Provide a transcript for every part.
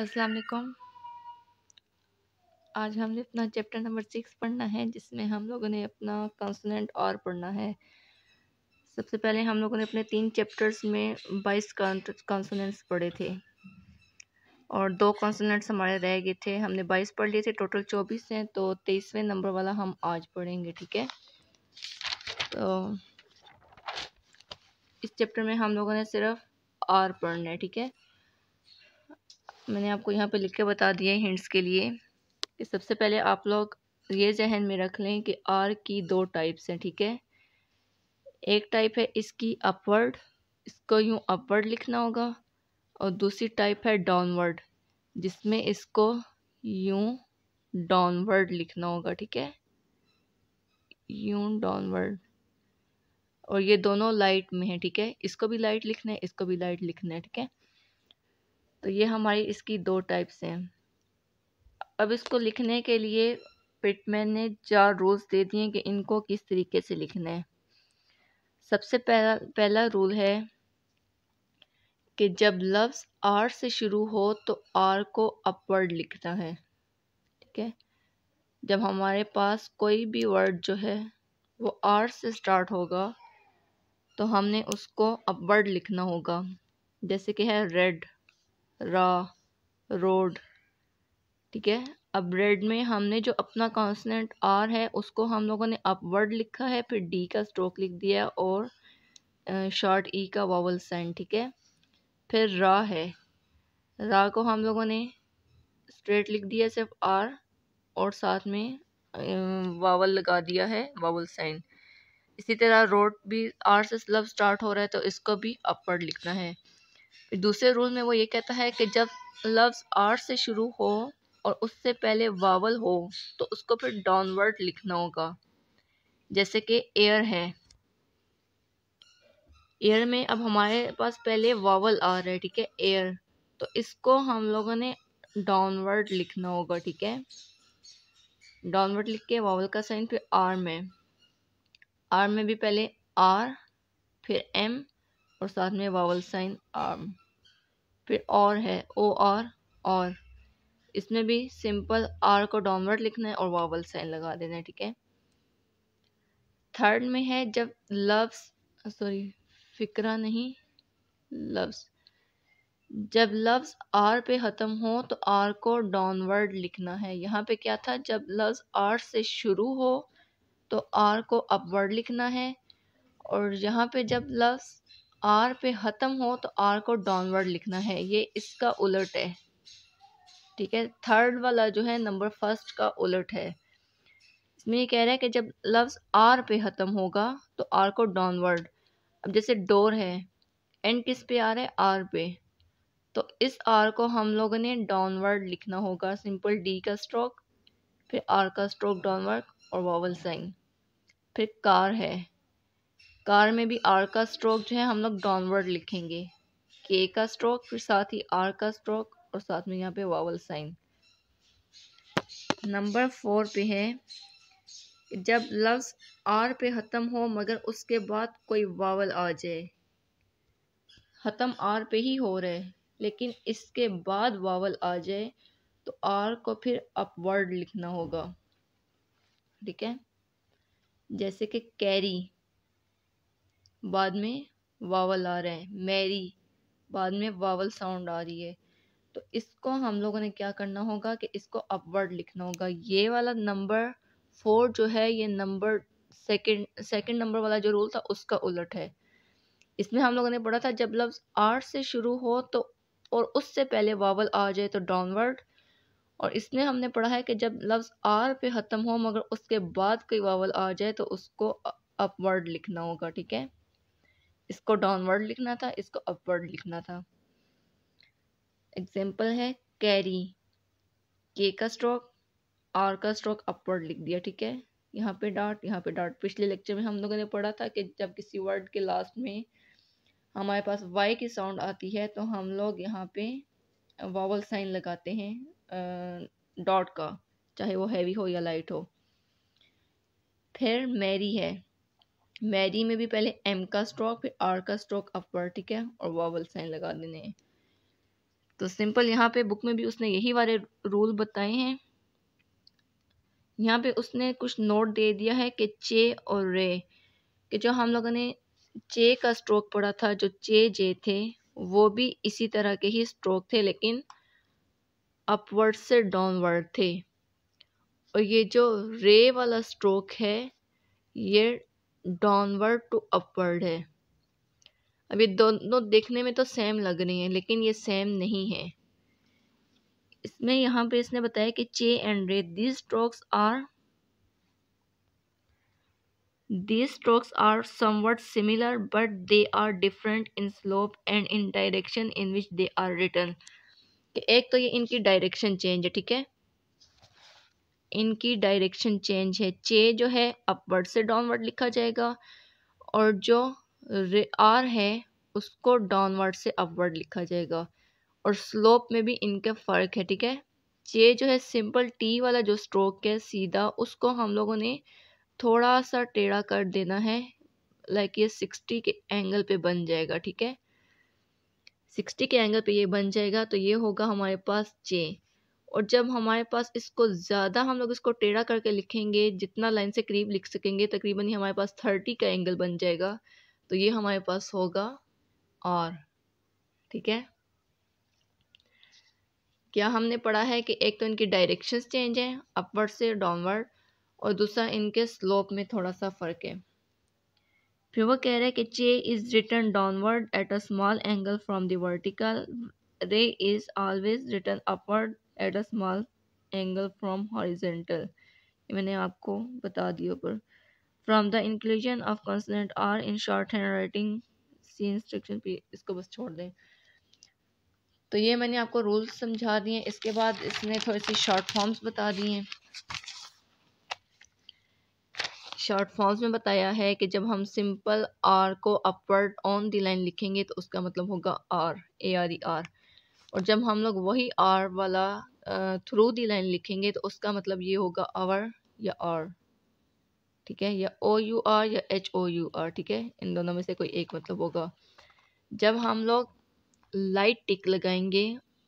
अस्सलाम वालेकुम आज हमने अपना चैप्टर नंबर सिक्स पढ़ना है जिसमें हम लोगों ने अपना कंसोनेंट और पढ़ना है सबसे पहले हम लोगों ने अपने तीन चैप्टर्स में बाईस कंसोनेंट्स पढ़े थे और दो कंसोनेंट्स हमारे रह गए थे हमने बाईस पढ़ लिए थे टोटल चौबीस हैं तो तेईसवें नंबर वाला हम आज पढ़ेंगे ठीक है तो इस चैप्टर में हम लोगों ने सिर्फ और पढ़ना है ठीक है मैंने आपको यहाँ पे लिख के बता दिए हिंट्स के लिए कि सबसे पहले आप लोग ये जहन में रख लें कि आर की दो टाइप्स हैं ठीक है एक टाइप है इसकी अपवर्ड इसको यूँ अपवर्ड लिखना होगा और दूसरी टाइप है डाउनवर्ड जिसमें इसको यूँ डाउनवर्ड लिखना होगा ठीक है यूँ डाउनवर्ड और ये दोनों लाइट में है ठीक है इसको भी लाइट लिखना है इसको भी लाइट लिखना है ठीक है तो ये हमारी इसकी दो टाइप्स हैं अब इसको लिखने के लिए पिटमैन ने चार रूल्स दे दिए कि इनको किस तरीके से लिखना है सबसे पहला पहला रूल है कि जब लफ्स आर से शुरू हो तो आर को अपवर्ड लिखना है ठीक है जब हमारे पास कोई भी वर्ड जो है वो आर से स्टार्ट होगा तो हमने उसको अपवर्ड लिखना होगा जैसे कि है रेड रा रोड ठीक है अब रेड में हमने जो अपना कॉन्सनेंट आर है उसको हम लोगों ने अपवर्ड लिखा है फिर डी का स्ट्रोक लिख दिया और शॉर्ट ई e का वावल साइन ठीक है फिर रा है रा को हम लोगों ने स्ट्रेट लिख दिया सिर्फ आर और साथ में वावल लगा दिया है वावल साइन इसी तरह रोड भी आर से स्लब स्टार्ट हो रहा है तो इसको भी अपवर्ड लिखना है फिर दूसरे रूल में वो ये कहता है कि जब लफ्ज़ आर से शुरू हो और उससे पहले वावल हो तो उसको फिर डाउनवर्ड लिखना होगा जैसे कि एयर है एयर में अब हमारे पास पहले वावल आ रहा है ठीक है एयर तो इसको हम लोगों ने डाउनवर्ड लिखना होगा ठीक है डाउनवर्ड लिख के वावल का साइन फिर आर में आर में भी पहले आर फिर एम और साथ में वावल साइन आर्म फिर और है ओ आर और इसमें भी सिंपल आर को डाउनवर्ड लिखना है और वावल साइन लगा देना है ठीक है थर्ड में है जब लफ्स सॉरी फिक्रा नहीं लफ्स जब लफ्ज़ आर पे ख़त्म हो तो आर को डाउनवर्ड लिखना है यहाँ पे क्या था जब लफ्ज़ आर से शुरू हो तो आर को अपवर्ड लिखना है और यहाँ पे जब लफ्स आर पे ख़त्म हो तो आर को डाउनवर्ड लिखना है ये इसका उलट है ठीक है थर्ड वाला जो है नंबर फर्स्ट का उलट है इसमें ये कह रहा है कि जब लफ्ज़ आर पे ख़त्म होगा तो आर को डाउनवर्ड अब जैसे डोर है एंड किस पे आ रहा है आर पे तो इस आर को हम लोगों ने डाउनवर्ड लिखना होगा सिंपल डी का स्ट्रोक फिर आर का स्ट्रोक डाउनवर्ड और वॉवल साइन फिर कार है कार में भी आर का स्ट्रोक जो है हम लोग डाउनवर्ड लिखेंगे के का स्ट्रोक फिर साथ ही आर का स्ट्रोक और साथ में यहाँ पे वावल साइन नंबर फोर पे है जब लफ्ज़ आर पे ख़त्म हो मगर उसके बाद कोई वावल आ जाए ख़त्म आर पे ही हो रहा है लेकिन इसके बाद वावल आ जाए तो आर को फिर अपवर्ड लिखना होगा ठीक है जैसे कि कैरी बाद में वावल आ रहे हैं मैरी बाद में वावल साउंड आ रही है तो इसको हम लोगों ने क्या करना होगा कि इसको अपवर्ड लिखना होगा ये वाला नंबर फोर जो है ये नंबर सेकंड सेकंड नंबर वाला जो रूल था उसका उलट है इसमें हम लोगों ने पढ़ा था जब लफ्ज़ आर से शुरू हो तो और उससे पहले वावल आ जाए तो डाउनवर्ड और इसमें हमने पढ़ा है कि जब लफ्ज़ आर पे ख़त्म हो मगर उसके बाद कोई वावल आ जाए तो उसको अपवर्ड लिखना होगा ठीक है इसको डाउनवर्ड लिखना था इसको अपवर्ड लिखना था एग्जाम्पल है कैरी के का स्ट्रोक आर का स्ट्रोक अपवर्ड लिख दिया ठीक है यहाँ पे डॉट यहाँ पे डॉट पिछले लेक्चर में हम लोगों ने पढ़ा था कि जब किसी वर्ड के लास्ट में हमारे पास वाई की साउंड आती है तो हम लोग यहाँ पे वावल साइन लगाते हैं डॉट का चाहे वो हैवी हो या लाइट हो फिर मैरी है मैरी में भी पहले एम का स्ट्रोक फिर आर का स्ट्रोक अपवर्ड ठीक है और वावल साइन लगा देने हैं तो सिंपल यहाँ पे बुक में भी उसने यही वाले रूल बताए हैं यहाँ पे उसने कुछ नोट दे दिया है कि चे और रे कि जो हम लोगों ने चे का स्ट्रोक पढ़ा था जो चे जे थे वो भी इसी तरह के ही स्ट्रोक थे लेकिन अपवर्ड से डाउनवर्ड थे और ये जो रे वाला स्ट्रोक है ये डाउनवर्ड टू अपवर्ड है अब ये दोनों देखने में तो सेम लग रही हैं लेकिन ये सेम नहीं है इसमें यहाँ पे इसने बताया कि chay and ray these strokes are these strokes are somewhat similar but they are different in slope and in direction in which they are written एक तो ये इनकी डायरेक्शन चेंज है ठीक है इनकी डायरेक्शन चेंज है चे जो है अपवर्ड से डाउनवर्ड लिखा जाएगा और जो आर है उसको डाउनवर्ड से अपवर्ड लिखा जाएगा और स्लोप में भी इनका फ़र्क है ठीक है चे जो है सिंपल टी वाला जो स्ट्रोक है सीधा उसको हम लोगों ने थोड़ा सा टेढ़ा कर देना है लाइक ये सिक्सटी के एंगल पे बन जाएगा ठीक है सिक्सटी के एंगल पे ये बन जाएगा तो ये होगा हमारे पास चे और जब हमारे पास इसको ज़्यादा हम लोग इसको टेढ़ा करके लिखेंगे जितना लाइन से करीब लिख सकेंगे तकरीबन ही हमारे पास थर्टी का एंगल बन जाएगा तो ये हमारे पास होगा और ठीक है क्या हमने पढ़ा है कि एक तो इनकी डायरेक्शंस चेंज हैं अपवर्ड से डाउनवर्ड और दूसरा इनके स्लोप में थोड़ा सा फ़र्क है फिर वो कह रहे हैं कि chay is written downward at a small angle from the vertical ray is always written upward at a small angle from horizontal मैंने आपको बता दिया ऊपर from the inclusion of consonant R in short hand writing see instruction पे इसको बस छोड़ दें तो ये मैंने आपको रूल्स समझा दिए इसके बाद इसने थोड़ी सी शॉर्ट फॉर्म्स बता दिए शॉर्ट फॉर्म्स में बताया है कि जब हम सिंपल आर को अपवर्ड ऑन द लाइन लिखेंगे तो उसका मतलब होगा R A R E R और जब हम लोग वही आर वाला थ्रू दी लाइन लिखेंगे तो उसका मतलब ये होगा आवर या आर ठीक है या ओ यू आर या एच ओ यू आर ठीक है इन दोनों में से कोई एक मतलब होगा जब हम लोग लाइट टिक लगाएंगे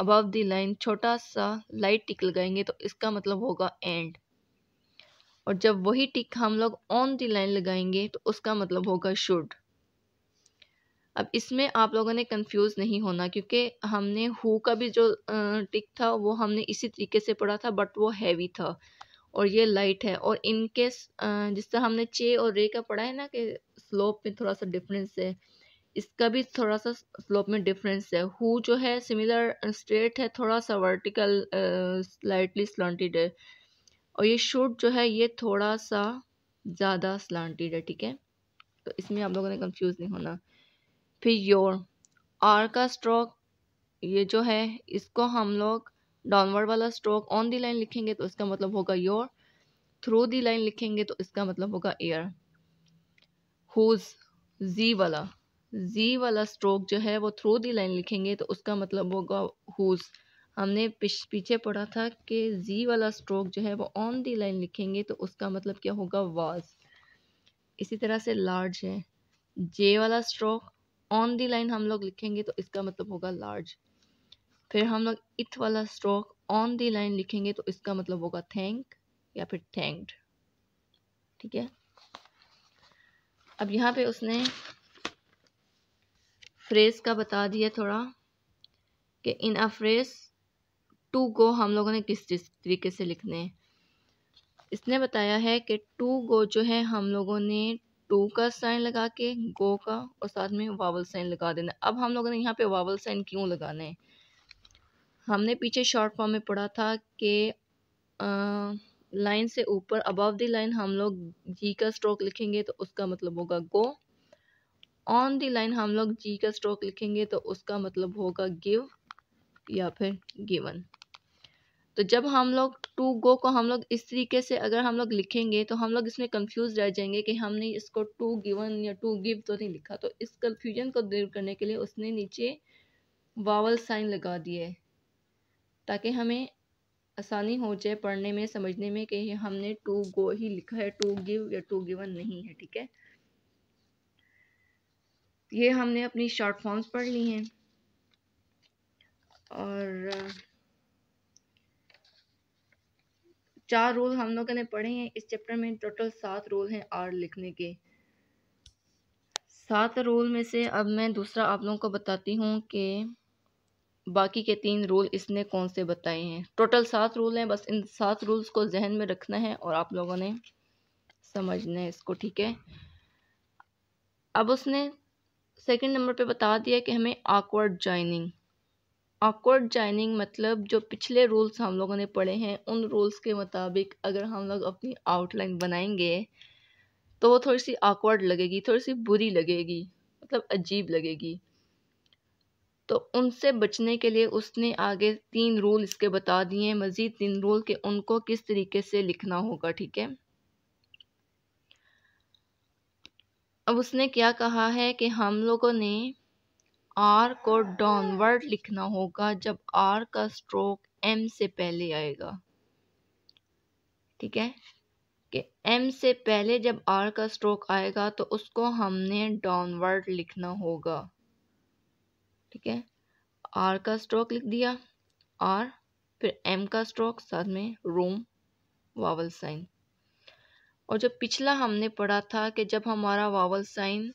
अबव दी लाइन छोटा सा लाइट टिक लगाएंगे तो इसका मतलब होगा एंड और जब वही टिक हम लोग ऑन दी लाइन लगाएंगे तो उसका मतलब होगा शुड अब इसमें आप लोगों ने कंफ्यूज नहीं होना क्योंकि हमने हु का भी जो टिक था वो हमने इसी तरीके से पढ़ा था बट वो हैवी था और ये लाइट है और इनके जिस तरह हमने चे और रे का पढ़ा है ना कि स्लोप में थोड़ा सा डिफरेंस है इसका भी थोड़ा सा स्लोप में डिफरेंस है हु जो है सिमिलर स्ट्रेट है थोड़ा सा वर्टिकल स्लाइटली स्लॉन्टेड है और ये शूट जो है ये थोड़ा सा ज़्यादा स्लॉन्टेड है ठीक है तो इसमें आप लोगों ने कंफ्यूज नहीं होना फिर योर आर का स्ट्रोक ये जो है इसको हम लोग डाउनवर्ड वाला स्ट्रोक ऑन दी लाइन लिखेंगे तो इसका मतलब होगा योर थ्रू दी लाइन लिखेंगे तो इसका मतलब होगा एयर हुज जी वाला जी वाला स्ट्रोक जो है वो थ्रू दी लाइन लिखेंगे तो उसका मतलब होगा हुज हमने पीछे पढ़ा था कि जी वाला स्ट्रोक जो है वो ऑन दी लाइन लिखेंगे तो उसका मतलब क्या होगा वाज इसी तरह से लार्ज है जे वाला स्ट्रोक ऑन दी लाइन हम लोग लिखेंगे तो इसका मतलब होगा लार्ज फिर हम लोग इथ वाला स्ट्रोक ऑन दी लाइन लिखेंगे तो इसका मतलब होगा थैंक या फिर थैंक्ड ठीक है अब यहाँ पे उसने फ्रेज का बता दिया थोड़ा कि इन अ फ्रेज टू गो हम लोगों ने किस तरीके से लिखने इसने बताया है कि टू गो जो है हम लोगों ने टू का साइन लगा के गो का और साथ में वावल साइन लगा देना अब हम लोगों ने यहाँ पे वावल साइन क्यों लगाना है हमने पीछे शॉर्ट फॉर्म में पढ़ा था कि लाइन से ऊपर अबव द लाइन हम लोग जी का स्ट्रोक लिखेंगे तो उसका मतलब होगा गो ऑन द लाइन हम लोग जी का स्ट्रोक लिखेंगे तो उसका मतलब होगा गिव या फिर गिवन तो जब हम लोग टू गो को हम लोग इस तरीके से अगर हम लोग लिखेंगे तो हम लोग इसमें कंफ्यूज रह जाएंगे कि हमने इसको टू गिवन या टू गिव तो नहीं लिखा तो इस कंफ्यूजन को दूर करने के लिए उसने नीचे वावल साइन लगा दिए ताकि हमें आसानी हो जाए पढ़ने में समझने में कि हमने टू गो ही लिखा है टू गिव या टू गिवन नहीं है ठीक है ये हमने अपनी शॉर्ट फॉर्म्स पढ़ ली हैं और चार रोल हम लोगों ने पढ़े हैं इस चैप्टर में टोटल सात रोल हैं आर लिखने के सात रोल में से अब मैं दूसरा आप लोगों को बताती हूँ कि बाकी के तीन रोल इसने कौन से बताए हैं टोटल सात रोल हैं बस इन सात रूल्स को जहन में रखना है और आप लोगों ने समझना है इसको ठीक है अब उसने सेकंड नंबर पे बता दिया कि हमें आकवर्ड जॉइनिंग ऑकवर्ड जॉइनिंग मतलब जो पिछले रूल्स हम लोगों ने पढ़े हैं उन रूल्स के मुताबिक अगर हम लोग अपनी आउटलाइन बनाएंगे तो वो थोड़ी सी ऑकवर्ड लगेगी थोड़ी सी बुरी लगेगी मतलब अजीब लगेगी तो उनसे बचने के लिए उसने आगे तीन रूल इसके बता दिए मज़ीद तीन रूल के उनको किस तरीके से लिखना होगा ठीक है अब उसने क्या कहा है कि हम लोगों ने आर को डाउनवर्ड लिखना होगा जब आर का स्ट्रोक एम से पहले आएगा ठीक है कि एम से पहले जब आर का स्ट्रोक आएगा तो उसको हमने डाउनवर्ड लिखना होगा ठीक है आर का स्ट्रोक लिख दिया आर फिर एम का स्ट्रोक साथ में रोम वावल साइन और जब पिछला हमने पढ़ा था कि जब हमारा वावल साइन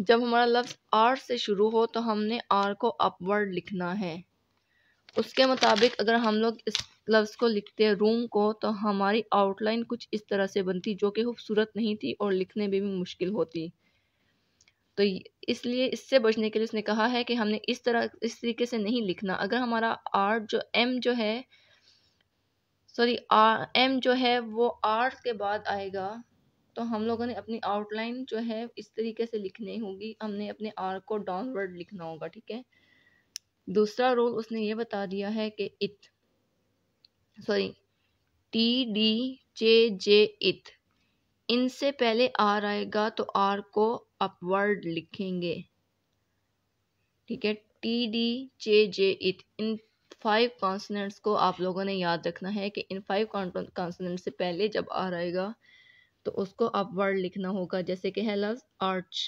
जब हमारा लफ्ज़ आर से शुरू हो तो हमने आर को अपवर्ड लिखना है उसके मुताबिक अगर हम लोग इस लफ्ज़ को लिखते रूम को तो हमारी आउटलाइन कुछ इस तरह से बनती जो कि खूबसूरत नहीं थी और लिखने में भी मुश्किल होती तो इसलिए इससे बचने के लिए उसने कहा है कि हमने इस तरह इस तरीके से नहीं लिखना अगर हमारा आर जो एम जो है सॉरी आर एम जो है वो आर के बाद आएगा तो हम लोगों ने अपनी आउटलाइन जो है इस तरीके से लिखनी होगी हमने अपने आर को डाउनवर्ड लिखना होगा ठीक है दूसरा रोल उसने ये बता दिया है कि इत sorry T D J J इत इनसे पहले आर आएगा तो आर को अपवर्ड लिखेंगे ठीक है टी डी जे जे इत इन फाइव कॉन्सनेंट्स को आप लोगों ने याद रखना है कि इन फाइव कॉन्सनेंट से पहले जब आर आएगा तो उसको अपवर्ड लिखना होगा जैसे कि है लफ्ज आर्च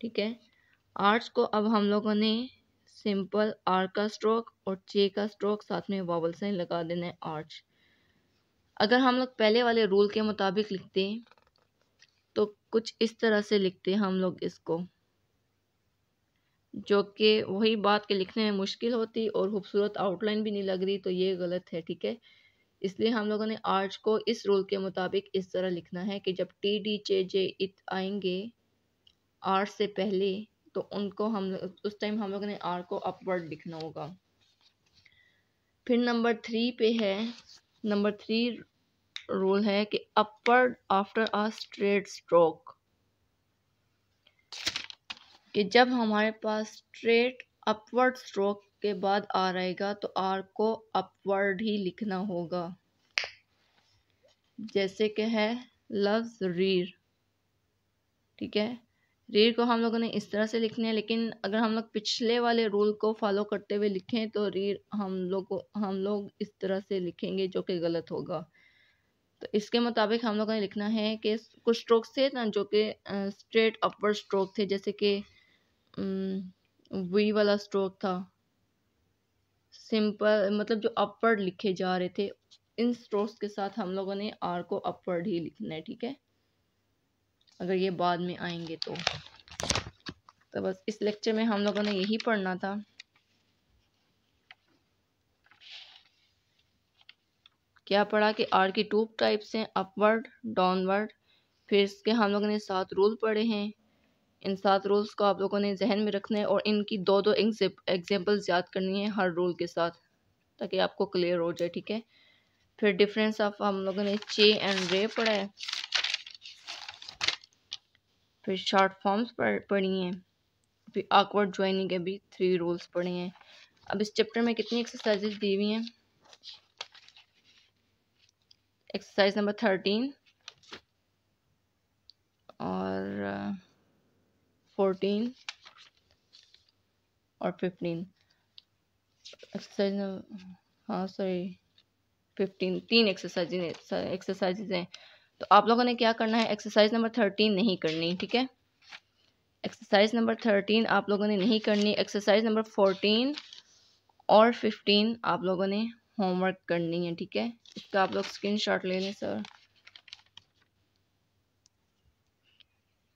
ठीक है आर्च को अब हम लोगों ने सिंपल आर का स्ट्रोक और चे का स्ट्रोक साथ में वॉवल से लगा देना है आर्च अगर हम लोग पहले वाले रूल के मुताबिक लिखते हैं तो कुछ इस तरह से लिखते हैं हम लोग इसको जो कि वही बात के लिखने में मुश्किल होती और खूबसूरत आउटलाइन भी नहीं लग रही तो ये गलत है ठीक है इसलिए हम लोगों ने आर्ट को इस रूल के मुताबिक इस तरह लिखना है कि जब टी डी जे जे इत आएंगे आर से पहले तो उनको हम उस टाइम हम लोगों ने आर को अपवर्ड लिखना होगा फिर नंबर थ्री पे है नंबर थ्री रूल है कि upward after a straight stroke कि जब हमारे पास स्ट्रेट अपवर्ड स्ट्रोक के बाद आर आएगा तो आर को अपवर्ड ही लिखना होगा जैसे कि है लफ्ज रीर ठीक है रीर को हम लोगों ने इस तरह से लिखना है लेकिन अगर हम लोग पिछले वाले रूल को फॉलो करते हुए लिखें तो रीर हम लोग हम लोग इस तरह से लिखेंगे जो कि गलत होगा तो इसके मुताबिक हम लोगों ने लिखना है कि कुछ स्ट्रोक थे ना जो कि स्ट्रेट अपवर्ड स्ट्रोक थे जैसे कि वी वाला स्ट्रोक था सिंपल मतलब जो अपवर्ड लिखे जा रहे थे इन स्ट्रोक्स के साथ हम लोगों ने आर को अपवर्ड ही लिखना है ठीक है अगर ये बाद में आएंगे तो तो बस इस लेक्चर में हम लोगों ने यही पढ़ना था क्या पढ़ा कि आर की टू टाइप्स हैं अपवर्ड डाउनवर्ड फिर इसके हम लोगों ने सात रूल पढ़े हैं इन सात रूल्स को आप लोगों ने जहन में रखना है और इनकी दो दो एग्जाम्पल्स याद करनी है हर रूल के साथ ताकि आपको क्लियर हो जाए ठीक है फिर डिफरेंस ऑफ हम लोगों ने चे एंड रे पढ़ा है फिर शॉर्ट फॉर्म्स पढ़ी हैं फिर आकवर्ड ज्वाइनिंग के भी थ्री रूल्स पढ़े हैं अब इस चैप्टर में कितनी एक्सरसाइजेस दी हुई हैं एक्सरसाइज नंबर थर्टीन और फोर्टीन और फिफ्टीन एक्सरसाइज हाँ सॉरी फिफ्टीन तीन एक्सरसाइज एक्सरसाइजेज हैं तो आप लोगों ने क्या करना है एक्सरसाइज नंबर थर्टीन नहीं करनी ठीक है एक्सरसाइज नंबर थर्टीन आप लोगों ने नहीं करनी एक्सरसाइज नंबर फोर्टीन और फिफ्टीन आप लोगों ने होमवर्क करनी है ठीक है इसका आप लोग स्क्रीनशॉट ले लें सर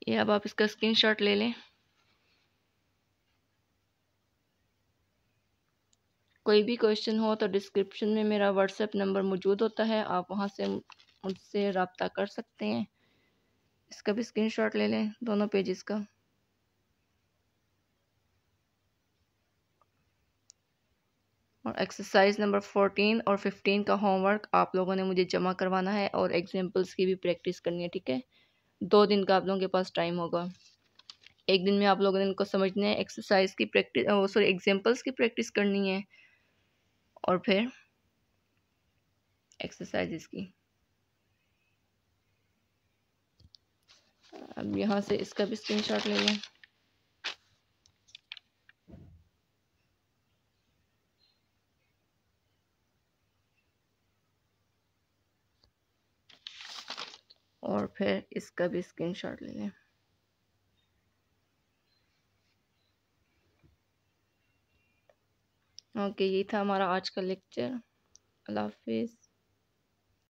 ये अब आप इसका स्क्रीनशॉट ले लें कोई भी क्वेश्चन हो तो डिस्क्रिप्शन में मेरा व्हाट्सएप नंबर मौजूद होता है आप वहाँ से मुझसे रबता कर सकते हैं इसका भी स्क्रीनशॉट ले लें दोनों पेजेस का और एक्सरसाइज नंबर फोर्टीन और फिफ्टीन का होमवर्क आप लोगों ने मुझे जमा करवाना है और एग्जाम्पल्स की भी प्रैक्टिस करनी है ठीक है दो दिन का आप लोगों के पास टाइम होगा एक दिन में आप लोगों ने इनको समझना है एक्सरसाइज की प्रैक्टिस सॉरी एग्जाम्पल्स की प्रैक्टिस करनी है और फिर एक्सरसाइजेस की अब यहाँ से इसका भी स्क्रीनशॉट ले लें फिर इसका भी स्क्रीनशॉट ले लें ओके ये था हमारा आज का लेक्चर अल्लाह हाफिज़